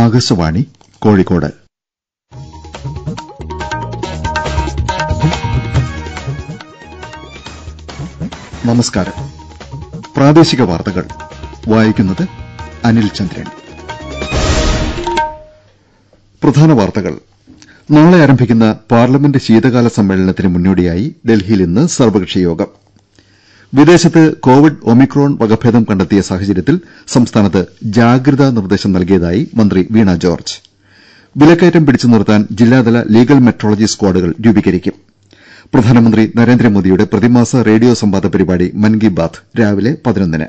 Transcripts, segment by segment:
ആകാശവാണി കോഴിക്കോട് നമസ്കാരം പ്രാദേശിക വാർത്തകൾ വായിക്കുന്നത് അനിൽ ചന്ദ്രൻ പ്രധാന വാർത്തകൾ നാളെ ആരംഭിക്കുന്ന പാർലമെന്റ് ശീതകാല സമ്മേളനത്തിന് മുന്നോടിയായി ഡൽഹിയിൽ ഇന്ന് സർവകക്ഷി യോഗം വിദേശത്ത് കോവിഡ് ഒമിക്രോൺ വകഭേദം കണ്ടെത്തിയ സാഹചര്യത്തിൽ സംസ്ഥാനത്ത് ജാഗ്രതാ നിർദ്ദേശം നൽകിയതായി മന്ത്രി വീണ ജോർജ്ജ് വിലക്കയറ്റം പിടിച്ചു നിർത്താൻ ജില്ലാതല ലീഗൽ മെട്രോളജി സ്കാഡുകൾ രൂപീകരിക്കും പ്രധാനമന്ത്രി നരേന്ദ്രമോദിയുടെ പ്രതിമാസ റേഡിയോ സംവാദ പരിപാടി മൻ കി ബാത് രാവിലെ പതിനൊന്നിന്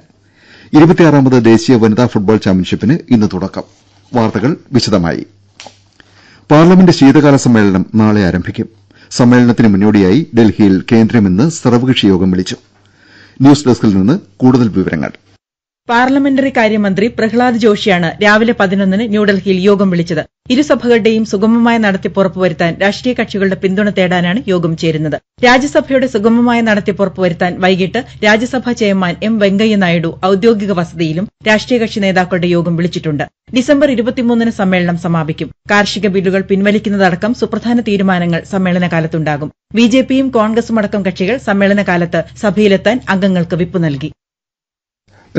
ഇരുപത്തിയാറാമത് ദേശീയ വനിതാ ഫുട്ബോൾ ചാമ്പ്യൻഷിപ്പിന് ഇന്ന് തുടക്കം വാർത്തകൾ വിശദമായി പാർലമെന്റ് ശീതകാല സമ്മേളനം നാളെ ആരംഭിക്കും സമ്മേളനത്തിന് മുന്നോടിയായി ഡൽഹിയിൽ കേന്ദ്രം ഇന്ന് സർവകക്ഷി യോഗം വിളിച്ചു ന്യൂസ് ഡെസ്കിൽ നിന്ന് കൂടുതൽ വിവരങ്ങൾ പാർലമെന്ററി മന്ത്രി പ്രഹ്ലാദ് ജോഷിയാണ് രാവിലെ പതിനൊന്നിന് ന്യൂഡൽഹിയിൽ യോഗം വിളിച്ചത് ഇരുസഭകളുടെയും സുഗമമായ നടത്തിപ്പ് ഉറപ്പുവരുത്താൻ രാഷ്ട്രീയ കക്ഷികളുടെ പിന്തുണ തേടാനാണ് യോഗം ചേരുന്നത് രാജ്യസഭയുടെ സുഗമമായ നടത്തിപ്പ് ഉറപ്പുവരുത്താൻ വൈകിട്ട് രാജ്യസഭാ ചെയർമാൻ എം വെങ്കയ്യനായിഡു ഔദ്യോഗിക വസതിയിലും കക്ഷി നേതാക്കളുടെ യോഗം വിളിച്ചിട്ടുണ്ട് ഡിസംബർ ന് സമ്മേളനം സമാപിക്കും കാർഷിക ബില്ലുകൾ പിൻവലിക്കുന്നതടക്കം സുപ്രധാന തീരുമാനങ്ങൾ സമ്മേളനകാലത്തുണ്ടാകും ബിജെപിയും കോൺഗ്രസുമടക്കം കക്ഷികൾ സമ്മേളനകാലത്ത് സഭയിലെത്താൻ അംഗങ്ങൾക്ക് വിപ്പ് നൽകി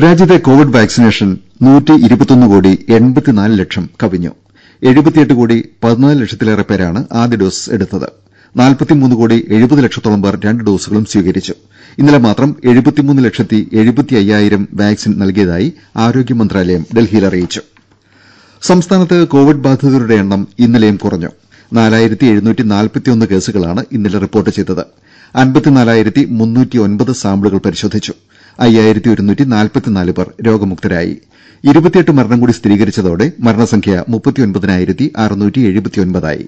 രാജ്യത്തെ കോവിഡ് വാക്സിനേഷൻ കോടി ലക്ഷം കവിഞ്ഞു കോടി ലക്ഷത്തിലേറെ പേരാണ് ആദ്യ ഡോസ് എടുത്തത് കോടി ലക്ഷത്തോളം പേർ രണ്ട് ഡോസുകളും സ്വീകരിച്ചു ഇന്നലെ മാത്രം ലക്ഷത്തി വാക്സിൻ നൽകിയതായി ആരോഗ്യ മന്ത്രാലയം ഡൽഹിയിൽ അറിയിച്ചു സംസ്ഥാനത്ത് കോവിഡ് ബാധിതരുടെ എണ്ണം ഇന്നലെയും കുറഞ്ഞു കേസുകളാണ് ഇന്നലെ റിപ്പോർട്ട് ചെയ്തത് സാമ്പിളുകൾ പരിശോധിച്ചു അയ്യായിരത്തി ഒരുന്നൂറ്റി നാൽപ്പത്തിനാല് പേർ രോഗമുക്തരായി ഇരുപത്തിയെട്ട് മരണം കൂടി സ്ഥിരീകരിച്ചതോടെ മരണസംഖ്യ മുപ്പത്തിയൊൻപതിനായിരത്തി അറുന്നൂറ്റി എഴുപത്തിയൊൻപതായി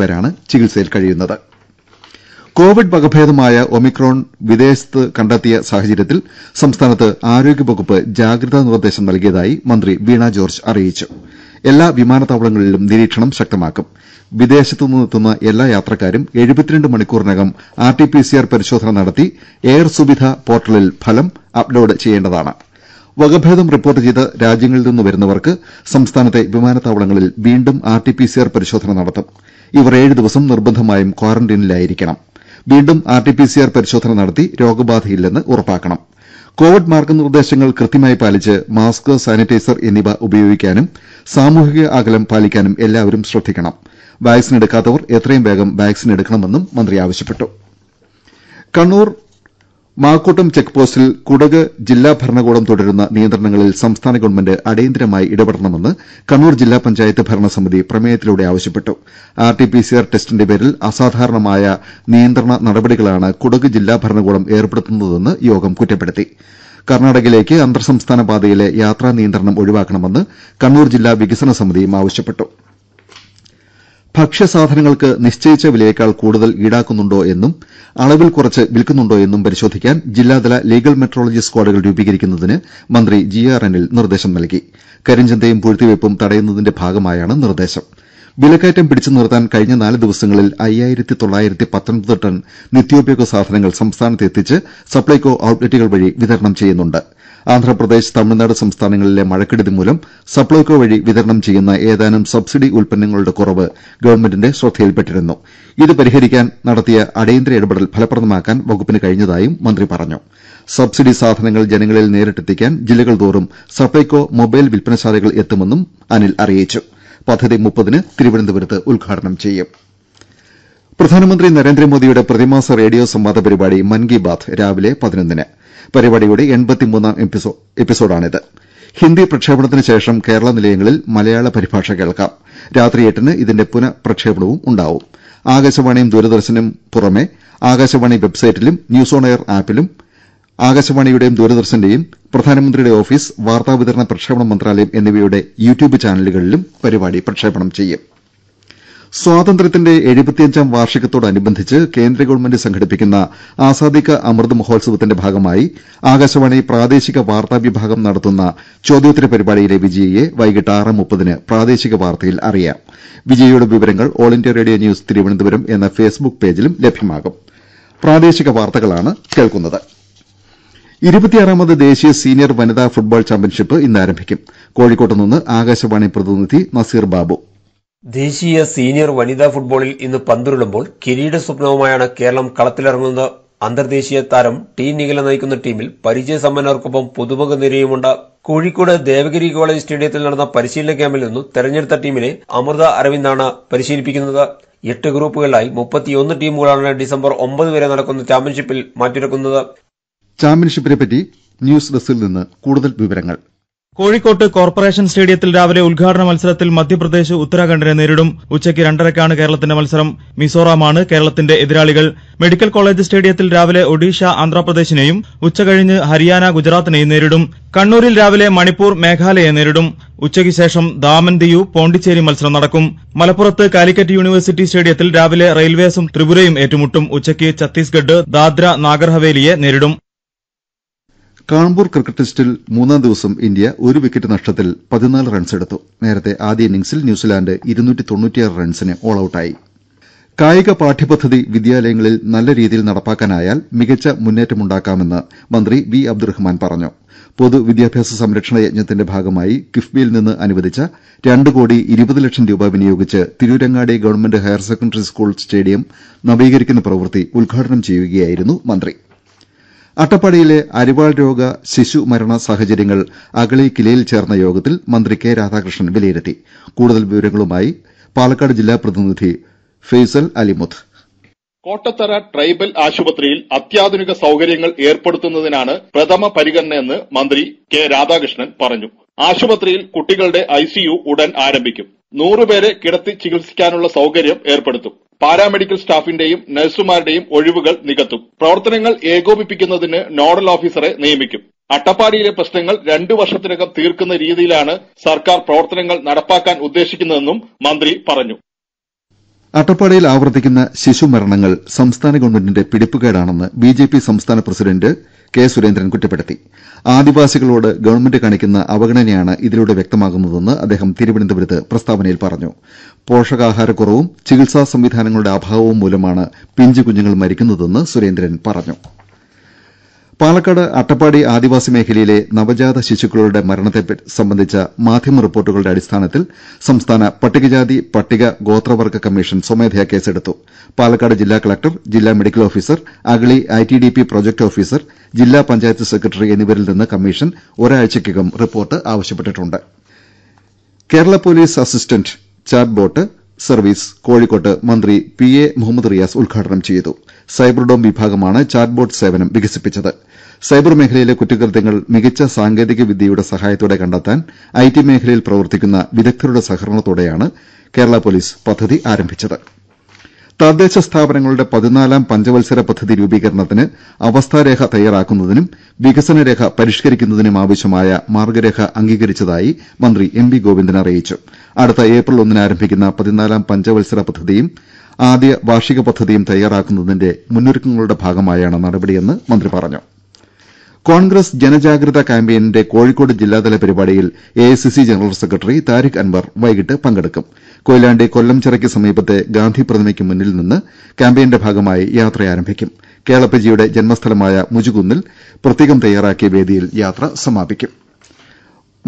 പേരാണ് ചികിത്സയിൽ കഴിയുന്നത് കോവിഡ് വകഭേദമായ ഒമിക്രോൺ വിദേശത്ത് കണ്ടെത്തിയ സാഹചര്യത്തിൽ സംസ്ഥാനത്ത് ആരോഗ്യവകുപ്പ് ജാഗ്രതാ നിർദ്ദേശം നൽകിയതായി മന്ത്രി വീണ ജോർജ് അറിയിച്ചു എല്ലാ വിമാനത്താവളങ്ങളിലും നിരീക്ഷണം ശക്തമാക്കും വിദേശത്തു നിന്നെത്തുന്ന എല്ലാ യാത്രക്കാരും മണിക്കൂറിനകം ആർടിപിസിആർ പരിശോധന നടത്തി എയർ സുവിധ പോർട്ടലിൽ ഫലം അപ്ലോഡ് ചെയ്യേണ്ടതാണ് വകഭേദം റിപ്പോർട്ട് ചെയ്ത രാജ്യങ്ങളിൽ നിന്ന് വരുന്നവർക്ക് സംസ്ഥാനത്തെ വിമാനത്താവളങ്ങളിൽ വീണ്ടും ആർടിപിസിആർ പരിശോധന നടത്തും ഇവർ ഏഴ് ദിവസം നിർബന്ധമായും ക്വാറന്റീനിലായിരിക്കണം വീണ്ടും ആർടിപിസിആർ പരിശോധന നടത്തി രോഗബാധയില്ലെന്ന് ഉറപ്പാക്കണം കോവിഡ് മാർഗ്ഗനിർദ്ദേശങ്ങൾ കൃത്യമായി പാലിച്ച് മാസ്ക് സാനിറ്റൈസർ എന്നിവ ഉപയോഗിക്കാനും സാമൂഹിക അകലം പാലിക്കാനും എല്ലാവരും ശ്രദ്ധിക്കണം വാക്സിൻ എടുക്കാത്തവർ എത്രയും വേഗം വാക്സിൻ എടുക്കണമെന്നും മന്ത്രി ആവശ്യപ്പെട്ടു കണ്ണൂർ മാക്കൂട്ടം ചെക്ക് പോസ്റ്റിൽ കുടക് ജില്ലാ ഭരണകൂടം തുടരുന്ന നിയന്ത്രണങ്ങളിൽ സംസ്ഥാന ഗവൺമെന്റ് അടിയന്തരമായി ഇടപെടണമെന്ന് കണ്ണൂർ ജില്ലാ പഞ്ചായത്ത് ഭരണസമിതി പ്രമേയത്തിലൂടെ ആവശ്യപ്പെട്ടു ആർടിപിസിആർ ടെസ്റ്റിന്റെ പേരിൽ അസാധാരണമായ നിയന്ത്രണ നടപടികളാണ് കുടക് ജില്ലാ ഭരണകൂടം ഏർപ്പെടുത്തുന്നതെന്ന് യോഗം കുറ്റപ്പെടുത്തി കർണാടകയിലേക്ക് അന്തർസംസ്ഥാന പാതയിലെ യാത്രാ നിയന്ത്രണം ഒഴിവാക്കണമെന്ന് കണ്ണൂർ ജില്ലാ വികസന സമിതിയും ആവശ്യപ്പെട്ടു ഭക്ഷ്യസാധനങ്ങൾക്ക് നിശ്ചയിച്ച വിലയേക്കാൾ കൂടുതൽ ഈടാക്കുന്നുണ്ടോ എന്നും അളവിൽ കുറച്ച് എന്നും പരിശോധിക്കാൻ ജില്ലാതല ലീഗൽ മെട്രോളജി സ്കാഡുകൾ രൂപീകരിക്കുന്നതിന് മന്ത്രി ജി ആർ അനിൽ നിർദ്ദേശം നൽകി കരിഞ്ചന്തയും പൂഴ്ത്തിവെപ്പും തടയുന്നതിന്റെ ഭാഗമായാണ് നിർദ്ദേശം വിലക്കയറ്റം പിടിച്ചു നിർത്താൻ കഴിഞ്ഞ നാല് ദിവസങ്ങളിൽ അയ്യായിരത്തി തൊള്ളായിരത്തി പത്തൊൻപത് ടൺ നിത്യോപയോഗ സാധനങ്ങൾ സംസ്ഥാനത്തെത്തിച്ച് സപ്ലൈകോ ഔട്ട്ലെറ്റുകൾ വഴി വിതരണം ചെയ്യുന്നുണ്ട് ആന്ധ്രാപ്രദേശ് തമിഴ്നാട് സംസ്ഥാനങ്ങളിലെ മഴക്കെടുതി മൂലം സപ്ലൈകോ വഴി വിതരണം ചെയ്യുന്ന ഏതാനും സബ്സിഡി ഉൽപ്പന്നങ്ങളുടെ കുറവ് ഗവൺമെന്റിന്റെ ശ്രദ്ധയിൽപ്പെട്ടിരുന്നു ഇത് പരിഹരിക്കാൻ നടത്തിയ അടിയന്തര ഇടപെടൽ ഫലപ്രദമാക്കാൻ വകുപ്പിന് കഴിഞ്ഞതായും മന്ത്രി പറഞ്ഞു സബ്സിഡി സാധനങ്ങൾ ജനങ്ങളിൽ നേരിട്ടെത്തിക്കാൻ തോറും സപ്ലൈകോ മൊബൈൽ വിൽപ്പനശാലകൾ എത്തുമെന്നും അനിൽ അറിയിച്ചു പദ്ധതി മുപ്പതിന് തിരുവനന്തപുരത്ത് ഉദ്ഘാടനം ചെയ്യും പ്രധാനമന്ത്രി നരേന്ദ്രമോദിയുടെ പ്രതിമാസ റേഡിയോ സംവാദ പരിപാടി മൻ കി ബാത് രാവിലെ പതിനൊന്നിന് പരിപാടിയുടെ എപ്പിസോഡാണിത് ഹിന്ദി പ്രക്ഷേപണത്തിന് ശേഷം കേരള നിലയങ്ങളിൽ മലയാള പരിഭാഷ കേൾക്കാം രാത്രി എട്ടിന് ഇതിന്റെ പുനഃപ്രക്ഷേപണവും ഉണ്ടാവും ആകാശവാണിയും ദൂരദർശനും പുറമെ ആകാശവാണി വെബ്സൈറ്റിലും ന്യൂസ് ഓൺ എയർ ആപ്പിലും ആകാശവാണിയുടെയും ദൂരദർശന്റെയും പ്രധാനമന്ത്രിയുടെ ഓഫീസ് വാർത്താ വിതരണ പ്രക്ഷേപണ മന്ത്രാലയം എന്നിവയുടെ യൂട്യൂബ് ചാനലുകളിലും പരിപാടി പ്രക്ഷേപണം ചെയ്യും സ്വാതന്ത്ര്യത്തിന്റെ എഴുപത്തിയഞ്ചാം വാർഷികത്തോടനുബന്ധിച്ച് കേന്ദ്ര ഗവൺമെന്റ് സംഘടിപ്പിക്കുന്ന ആസാദി അമൃത് മഹോത്സവത്തിന്റെ ഭാഗമായി ആകാശവാണി പ്രാദേശിക വാർത്താ വിഭാഗം നടത്തുന്ന ചോദ്യോത്തര പരിപാടിയിലെ വിജയിയെ വൈകിട്ട് ആറ് മുപ്പതിന് പ്രാദേശിക വാർത്തയിൽ അറിയാം വിജയിയുടെ വിവരങ്ങൾ all India radio news Thiruvananthapuram എന്ന ഫേസ്ബുക്ക് പേജിലും ലഭ്യമാകും ഇരുപത്തിയാറാമത് ദേശീയ സീനിയർ വനിതാ ഫുട്ബോൾ ചാമ്പ്യൻഷിപ്പ് ഇന്ന് ആരംഭിക്കും കോഴിക്കോട്ട് നിന്ന് ആകാശവാണി പ്രതിനിധി നസീർ ബാബു ദേശീയ സീനിയർ വനിതാ ഫുട്ബോളിൽ ഇന്ന് പന്തുരുളുമ്പോൾ കിരീട സ്വപ്നവുമായാണ് കേരളം കളത്തിലിറങ്ങുന്നത് അന്തർദേശീയ താരം ടീം നികല നയിക്കുന്ന ടീമിൽ പരിചയസമ്പന്നർക്കൊപ്പം പുതുമുഖ നിരയുമുണ്ട് കോഴിക്കോട് ദേവഗിരി കോളേജ് സ്റ്റേഡിയത്തിൽ നടന്ന പരിശീലന ക്യാമ്പിൽ നിന്നും തെരഞ്ഞെടുത്ത ടീമിനെ അമൃത അരവിന്ദാണ് പരിശീലിപ്പിക്കുന്നത് എട്ട് ഗ്രൂപ്പുകളിലായി മുപ്പത്തിയൊന്ന് ടീമുകളാണ് ഡിസംബർ ഒമ്പത് വരെ നടക്കുന്ന ചാമ്പ്യൻഷിപ്പിൽ മാറ്റിരക്കുന്നത് ചാമ്പ്യൻഷിപ്പിനെപ്പറ്റി ന്യൂസ് ഡെസ്കിൽ നിന്ന് കൂടുതൽ വിവരങ്ങൾ കോഴിക്കോട്ട് കോർപ്പറേഷൻ സ്റ്റേഡിയത്തിൽ രാവിലെ ഉദ്ഘാടന മത്സരത്തിൽ മധ്യപ്രദേശ് ഉത്തരാഖണ്ഡിനെ നേരിടും ഉച്ചയ്ക്ക് രണ്ടരയ്ക്കാണ് കേരളത്തിന്റെ മത്സരം മിസോറാമാണ് കേരളത്തിന്റെ എതിരാളികൾ മെഡിക്കൽ കോളേജ് സ്റ്റേഡിയത്തിൽ രാവിലെ ഒഡീഷ ആന്ധ്രാപ്രദേശിനെയും ഉച്ചകഴിഞ്ഞ് ഹരിയാന ഗുജറാത്തിനെയും നേരിടും കണ്ണൂരിൽ രാവിലെ മണിപ്പൂർ മേഘാലയെ നേരിടും ഉച്ചയ്ക്ക് ശേഷം ദാമൻ ദിയു പോണ്ടിച്ചേരി മത്സരം നടക്കും മലപ്പുറത്ത് കാലിക്കറ്റ് യൂണിവേഴ്സിറ്റി സ്റ്റേഡിയത്തിൽ രാവിലെ റെയിൽവേസും ത്രിപുരയും ഏറ്റുമുട്ടും ഉച്ചയ്ക്ക് ഛത്തീസ്ഗഡ് ദാദ്ര നാഗർഹവേലിയെ നേരിടും കാൺപൂർ ക്രിക്കറ്റ് ടെസ്റ്റിൽ മൂന്നാം ദിവസം ഇന്ത്യ ഒരു വിക്കറ്റ് നഷ്ടത്തിൽ പതിനാല് റൺസെടുത്തു നേരത്തെ ആദ്യ ഇന്നിംഗ്സിൽ ന്യൂസിലാന്റ് റൺസിന് ഔട്ടായി കായിക പാഠ്യപദ്ധതി വിദ്യാലയങ്ങളിൽ നല്ല രീതിയിൽ നടപ്പാക്കാനായാൽ മികച്ച മുന്നേറ്റമുണ്ടാക്കാമെന്ന് മന്ത്രി വി അബ്ദുറഹ്മാൻ പറഞ്ഞു പൊതുവിദ്യാഭ്യാസ സംരക്ഷണ യജ്ഞത്തിന്റെ ഭാഗമായി കിഫ്ബിയിൽ നിന്ന് അനുവദിച്ച രണ്ട് കോടി ഇരുപത് ലക്ഷം രൂപ വിനിയോഗിച്ച് Tirurangadi government higher secondary school stadium നവീകരിക്കുന്ന പ്രവൃത്തി ഉദ്ഘാടനം ചെയ്യുകയായിരുന്നു മന്ത്രി അട്ടപ്പാടിയിലെ അരിവാൾ രോഗ ശിശു മരണ സാഹചര്യങ്ങൾ അഗളി കിലയിൽ ചേർന്ന യോഗത്തിൽ മന്ത്രി കെ രാധാകൃഷ്ണൻ വിലയിരുത്തി കൂടുതൽ വിവരങ്ങളുമായി പാലക്കാട് ജില്ലാ പ്രതിനിധി ഫെയ്സൽ അലിമുദ് കോട്ടത്തറ ട്രൈബൽ ആശുപത്രിയിൽ അത്യാധുനിക സൌകര്യങ്ങൾ ഏർപ്പെടുത്തുന്നതിനാണ് പ്രഥമ പരിഗണനയെന്ന് മന്ത്രി കെ രാധാകൃഷ്ണൻ പറഞ്ഞു ആശുപത്രിയിൽ കുട്ടികളുടെ ഐസിയു ഉടൻ ആരംഭിക്കും നൂറുപേരെ കിടത്തി ചികിത്സിക്കാനുള്ള സൌകര്യം ഏർപ്പെടുത്തും പാരാമെഡിക്കൽ സ്റ്റാഫിന്റെയും നഴ്സുമാരുടെയും ഒഴിവുകൾ നികത്തും പ്രവർത്തനങ്ങൾ ഏകോപിപ്പിക്കുന്നതിന് നോഡൽ ഓഫീസറെ നിയമിക്കും അട്ടപ്പാടിയിലെ പ്രശ്നങ്ങൾ രണ്ടു വർഷത്തിനകം തീർക്കുന്ന രീതിയിലാണ് സർക്കാർ പ്രവർത്തനങ്ങൾ നടപ്പാക്കാൻ ഉദ്ദേശിക്കുന്നതെന്നും മന്ത്രി പറഞ്ഞു അട്ടപ്പാടിയിൽ ആവർത്തിക്കുന്ന ശിശുമരണങ്ങൾ സംസ്ഥാന ഗവൺമെന്റിന്റെ പിടിപ്പുകേടാണെന്ന് ബി ജെ പി സംസ്ഥാന പ്രസിഡന്റ് കെ സുരേന്ദ്രൻ കുറ്റപ്പെടുത്തി ആദിവാസികളോട് ഗവൺമെന്റ് കാണിക്കുന്ന അവഗണനയാണ് ഇതിലൂടെ വ്യക്തമാകുന്നതെന്ന് അദ്ദേഹം തിരുവനന്തപുരത്ത് പ്രസ്താവനയിൽ പറഞ്ഞു പോഷകാഹാരക്കുറവും ചികിത്സാ സംവിധാനങ്ങളുടെ അഭാവവും മൂലമാണ് പിഞ്ചുകുഞ്ഞുങ്ങൾ മരിക്കുന്നതെന്ന് സുരേന്ദ്രൻ പറഞ്ഞു പാലക്കാട് അട്ടപ്പാടി ആദിവാസി മേഖലയിലെ നവജാത ശിശുക്കളുടെ മരണത്തെ സംബന്ധിച്ച മാധ്യമ റിപ്പോർട്ടുകളുടെ അടിസ്ഥാനത്തിൽ സംസ്ഥാന പട്ടികജാതി പട്ടിക ഗോത്രവർഗ്ഗ കമ്മീഷൻ സ്വമേധയാ കേസെടുത്തു പാലക്കാട് ജില്ലാ കലക്ടർ ജില്ലാ medical officer Agali ITDP project officer ജില്ലാ പഞ്ചായത്ത് സെക്രട്ടറി എന്നിവരിൽ നിന്ന് കമ്മീഷൻ ഒരാഴ്ചയ്ക്കകം റിപ്പോർട്ട് ആവശ്യപ്പെട്ടിട്ടുണ്ട് Kerala police assistant chatbot service കോഴിക്കോട്ട് മന്ത്രി പി എ മുഹമ്മദ് റിയാസ് ഉദ്ഘാടനം ചെയ്തു സൈബർഡോം വിഭാഗമാണ് ചാറ്റ്ബോട്ട് സേവനം വികസിപ്പിച്ചത് സൈബർ മേഖലയിലെ കുറ്റകൃത്യങ്ങൾ മികച്ച സാങ്കേതിക വിദ്യയുടെ സഹായത്തോടെ കണ്ടെത്താൻ ഐടി മേഖലയിൽ പ്രവർത്തിക്കുന്ന വിദഗ്ധരുടെ സഹകരണത്തോടെയാണ് കേരള പൊലീസ് പദ്ധതി ആരംഭിച്ചത് തദ്ദേശ സ്ഥാപനങ്ങളുടെ പതിനാലാം പഞ്ചവത്സര പദ്ധതി രൂപീകരണത്തിന് അവസ്ഥാരേഖ തയ്യാറാക്കുന്നതിനും വികസന രേഖ പരിഷ്കരിക്കുന്നതിനും ആവശ്യമായ മാർഗ്ഗരേഖ അംഗീകരിച്ചതായി മന്ത്രി എം വി ഗോവിന്ദൻ അറിയിച്ചു അടുത്ത ഏപ്രിൽ ഒന്നിന് ആരംഭിക്കുന്ന പതിനാലാം പഞ്ചവത്സര പദ്ധതിയും ആദ്യ വാർഷിക പദ്ധതിയും തയ്യാറാക്കുന്നതിന്റെ മുന്നൊരുക്കങ്ങളുടെ ഭാഗമായാണ് നടപടിയെന്ന് മന്ത്രി പറഞ്ഞു കോൺഗ്രസ് ജനജാഗ്രത ക്യാമ്പയിനിന്റെ കോഴിക്കോട് ജില്ലാതല പരിപാടിയിൽ AICC general secretary Tariq Anwar വൈകിട്ട് പങ്കെടുക്കും കൊയിലാണ്ടി കൊല്ലം സമീപത്തെ ഗാന്ധി പ്രതിമയ്ക്ക് മുന്നിൽ നിന്ന് ക്യാമ്പയിന്റെ ഭാഗമായി യാത്ര ആരംഭിക്കും കേളപ്പജിയുടെ ജന്മസ്ഥലമായ മുജുകുന്നിൽ പ്രത്യേകം തയ്യാറാക്കിയ വേദിയിൽ യാത്ര സമാപിക്കും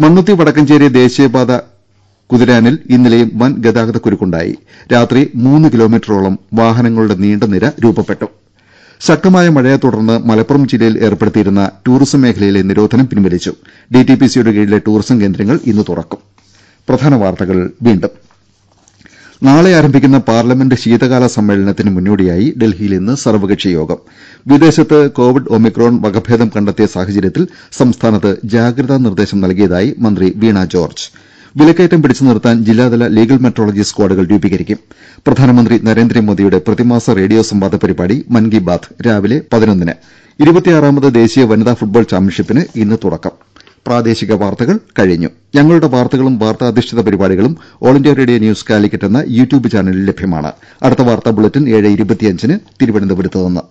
മണ്ണുത്തി വടക്കഞ്ചേരി ദേശീയപാത കുതിരാനിൽ ഇന്നലെയും വൻ ഗതാഗത കുരുക്കുണ്ടായി രാത്രി മൂന്ന് കിലോമീറ്ററോളം വാഹനങ്ങളുടെ നീണ്ട നിര രൂപപ്പെട്ടു ശക്തമായ മഴയെ തുടർന്ന് മലപ്പുറം ജില്ലയിൽ ഏർപ്പെടുത്തിയിരുന്ന ടൂറിസം മേഖലയിലെ നിരോധനം പിൻവലിച്ചു ഡിടിപിസിയുടെ കീഴിലെ ടൂറിസം കേന്ദ്രങ്ങൾ ഇന്ന് തുറക്കും നാളെ ആരംഭിക്കുന്ന പാർലമെന്റ് ശീതകാല സമ്മേളനത്തിന് മുന്നോടിയായി ഡൽഹിയിൽ ഇന്ന് സർവകക്ഷി യോഗം വിദേശത്ത് കോവിഡ് ഒമിക്രോൺ വകഭേദം കണ്ടെത്തിയ സാഹചര്യത്തിൽ സംസ്ഥാനത്ത് ജാഗ്രതാ നിർദ്ദേശം നൽകിയതായി മന്ത്രി വീണ ജോർജ്ജ് വിലക്കയറ്റം പിടിച്ചു നിർത്താൻ ജില്ലാതല ലീഗൽ മെട്രോളജി സ്കാഡുകൾ രൂപീകരിക്കും പ്രധാനമന്ത്രി നരേന്ദ്രമോദിയുടെ പ്രതിമാസ റേഡിയോ സംവാദ പരിപാടി മൻ കി ബാത് രാവിലെ പതിനൊന്നിന് ഇരുപത്തിയാറാമത് ദേശീയ വനിതാ ഫുട്ബോൾ ചാമ്പ്യൻഷിപ്പിന് ഇന്ന് തുടക്കം പ്രാദേശിക വാർത്തകൾ കഴിഞ്ഞു ഞങ്ങളുടെ വാർത്തകളും വാർത്താധിഷ്ഠിത പരിപാടികളും all India radio news Calicut എന്ന യൂട്യൂബ് ചാനലിൽ ലഭ്യമാണ് അടുത്ത വാർത്താ ബുള്ളറ്റിൻ ഏഴ് തിരുവനന്തപുരത്ത് നിന്നും